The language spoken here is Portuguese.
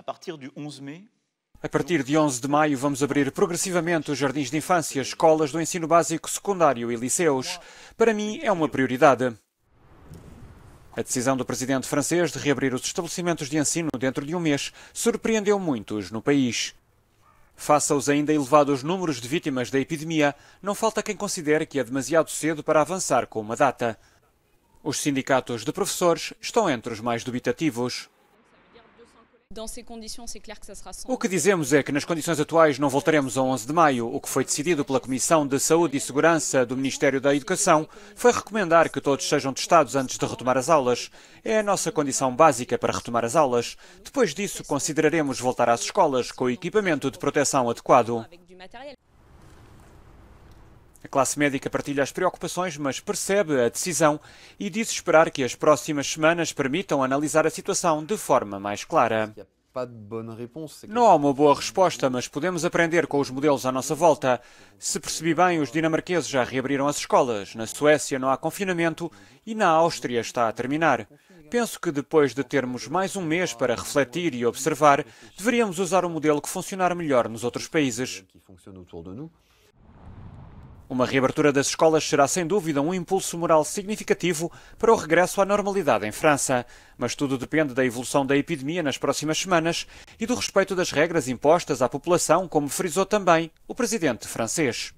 A partir 11 de maio, a partir de 11 de maio, vamos abrir progressivamente os jardins de infância, escolas do ensino básico, secundário e liceus. Para mim, é uma prioridade. A decisão do presidente francês de reabrir os estabelecimentos de ensino dentro de um mês surpreendeu muitos no país. Faça os ainda elevados números de vítimas da epidemia, não falta quem considere que é demasiado cedo para avançar com uma data. Os sindicatos de professores estão entre os mais dubitativos. O que dizemos é que nas condições atuais não voltaremos ao 11 de maio. O que foi decidido pela Comissão de Saúde e Segurança do Ministério da Educação foi recomendar que todos sejam testados antes de retomar as aulas. É a nossa condição básica para retomar as aulas. Depois disso, consideraremos voltar às escolas com o equipamento de proteção adequado. A classe médica partilha as preocupações, mas percebe a decisão e diz esperar que as próximas semanas permitam analisar a situação de forma mais clara. Não há uma boa resposta, mas podemos aprender com os modelos à nossa volta. Se percebi bem, os dinamarqueses já reabriram as escolas, na Suécia não há confinamento e na Áustria está a terminar. Penso que depois de termos mais um mês para refletir e observar, deveríamos usar um modelo que funcionar melhor nos outros países. Uma reabertura das escolas será sem dúvida um impulso moral significativo para o regresso à normalidade em França, mas tudo depende da evolução da epidemia nas próximas semanas e do respeito das regras impostas à população, como frisou também o presidente francês.